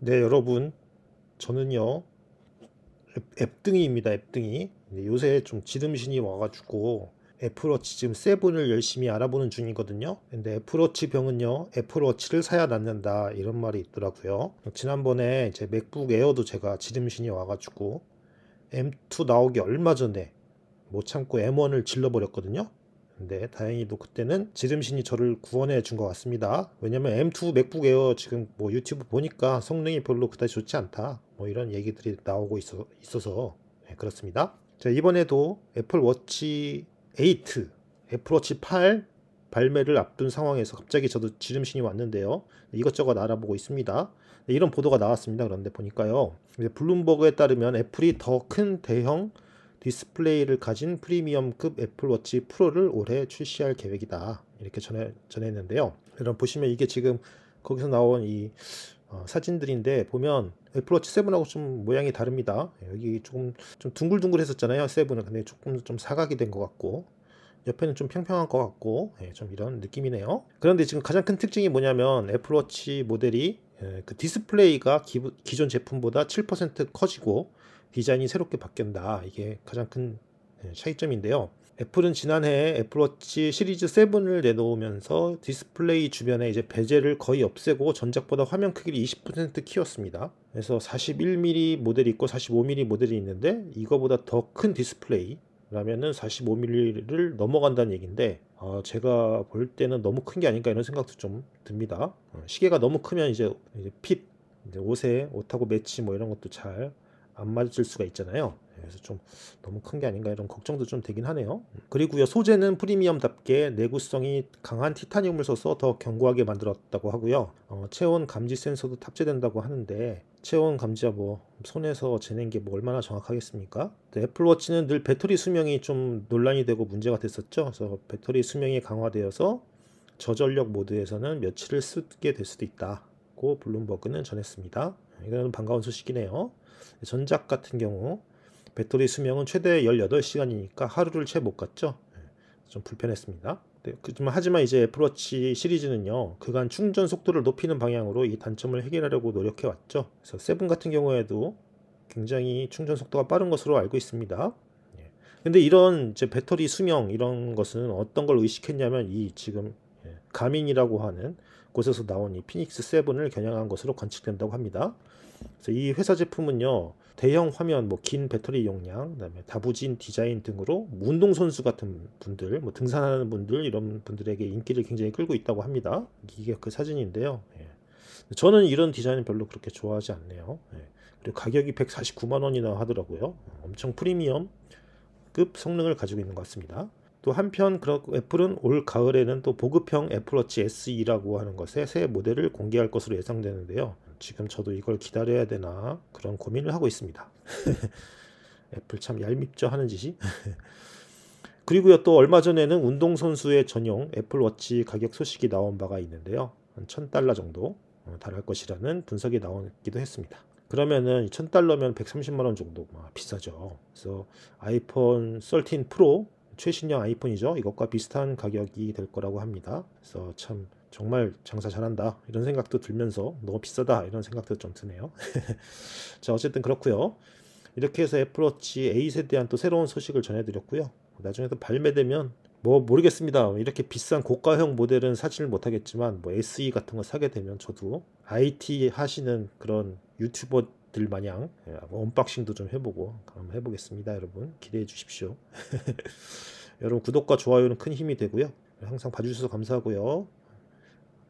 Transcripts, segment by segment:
네 여러분 저는요 앱등이입니다 앱등이 네, 요새 좀 지름신이 와가지고 애플워치 지금 세븐을 열심히 알아보는 중이거든요 근데 애플워치 병은요 애플워치를 사야 낫는다 이런 말이 있더라고요 지난번에 제 맥북 에어도 제가 지름신이 와가지고 M2 나오기 얼마 전에 못 참고 M1을 질러버렸거든요 근데 네, 다행히도 그때는 지름신이 저를 구원해 준 것 같습니다. 왜냐면 M2 맥북 에어 지금 뭐 유튜브 보니까 성능이 별로 그다지 좋지 않다. 뭐 이런 얘기들이 나오고 있어, 있어서 네, 그렇습니다. 자, 이번에도 애플워치 8, 애플워치 8 발매를 앞둔 상황에서 갑자기 저도 지름신이 왔는데요. 이것저것 알아보고 있습니다. 네, 이런 보도가 나왔습니다. 그런데 보니까요. 블룸버그에 따르면 애플이 더 큰 대형 디스플레이를 가진 프리미엄급 애플워치 프로를 올해 출시할 계획이다. 이렇게 전해, 전했는데요. 여러분 보시면 이게 지금 거기서 나온 이 어, 사진들인데 보면 애플워치 7하고 좀 모양이 다릅니다. 예, 여기 조금 좀 둥글둥글했었잖아요. 7은 근데 조금 좀 사각이 된 것 같고 옆에는 좀 평평한 것 같고 예, 좀 이런 느낌이네요. 그런데 지금 가장 큰 특징이 뭐냐면 애플워치 모델이 예, 그 디스플레이가 기, 기존 제품보다 7% 커지고 디자인이 새롭게 바뀐다. 이게 가장 큰 예, 차이점인데요. 애플은 지난해 애플워치 시리즈 7을 내놓으면서 디스플레이 주변에 이제 베젤을 거의 없애고 전작보다 화면 크기를 20% 키웠습니다. 그래서 41mm 모델이 있고 45mm 모델이 있는데 이거보다 더 큰 디스플레이라면은 45mm를 넘어간다는 얘기인데 어 제가 볼 때는 너무 큰 게 아닌가 이런 생각도 좀 듭니다. 어, 시계가 너무 크면 이제, 핏, 이제 옷에 옷하고 매치 뭐 이런 것도 잘안 맞을 수가 있잖아요. 그래서 좀 너무 큰 게 아닌가 이런 걱정도 좀 되긴 하네요. 그리고요 소재는 프리미엄답게 내구성이 강한 티타늄을 써서 더 견고하게 만들었다고 하고요. 어, 체온 감지 센서도 탑재된다고 하는데 체온 감지야 뭐 손에서 재는 게뭐 얼마나 정확하겠습니까? 애플워치는 늘 배터리 수명이 좀 논란이 되고 문제가 됐었죠. 그래서 배터리 수명이 강화되어서 저전력 모드에서는 며칠을 쓰게 될 수도 있다. 있다고 블룸버그는 전했습니다. 예, 이거 반가운 소식이네요. 네, 전작 같은 경우 배터리 수명은 최대 18시간이니까 하루를 채 못 갔죠. 예, 좀 불편했습니다. 네, 하지만 이제 애플워치 시리즈는요 그간 충전 속도를 높이는 방향으로 이 단점을 해결하려고 노력해 왔죠. 그래서 세븐 같은 경우에도 굉장히 충전 속도가 빠른 것으로 알고 있습니다. 예, 근데 이런 이제 배터리 수명 이런 것은 어떤 걸 의식했냐면 이 지금 가민이라고 하는 곳에서 나온 이 피닉스 7을 겨냥한 것으로 관측된다고 합니다. 그래서 이 회사 제품은요. 대형 화면, 뭐 긴 배터리 용량, 그다음에 다부진 디자인 등으로 뭐 운동 선수 같은 분들, 뭐 등산하는 분들 이런 분들에게 인기를 굉장히 끌고 있다고 합니다. 이게 그 사진인데요. 예. 저는 이런 디자인 별로 그렇게 좋아하지 않네요. 예. 그리고 가격이 149만 원이나 하더라고요. 엄청 프리미엄급 성능을 가지고 있는 것 같습니다. 또 한편 애플은 올 가을에는 또 보급형 애플워치 SE라고 하는 것의 새 모델을 공개할 것으로 예상되는데요. 지금 저도 이걸 기다려야 되나 그런 고민을 하고 있습니다. 애플 참 얄밉죠 하는 짓이. 그리고요 또 얼마 전에는 운동선수의 전용 애플워치 가격 소식이 나온 바가 있는데요. 한 1000달러 정도 어, 달할 것이라는 분석이 나오기도 했습니다. 그러면은 1000달러면 130만 원 정도 아, 비싸죠. 그래서 아이폰 13 프로 최신형 아이폰이죠. 이것과 비슷한 가격이 될 거라고 합니다. 그래서 참 정말 장사 잘한다 이런 생각도 들면서 너무 비싸다 이런 생각도 좀 드네요. 자 어쨌든 그렇고요. 이렇게 해서 애플워치 8에 대한 또 새로운 소식을 전해드렸고요. 나중에 또 발매되면 뭐 모르겠습니다. 이렇게 비싼 고가형 모델은 사지를 못하겠지만 뭐 SE 같은 거 사게 되면 저도 IT 하시는 그런 유튜버 들 마냥 예, 언박싱도 좀 해보고 그럼 해보겠습니다 여러분 기대해 주십시오 여러분 구독과 좋아요는 큰 힘이 되고요 항상 봐주셔서 감사하고요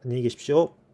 안녕히 계십시오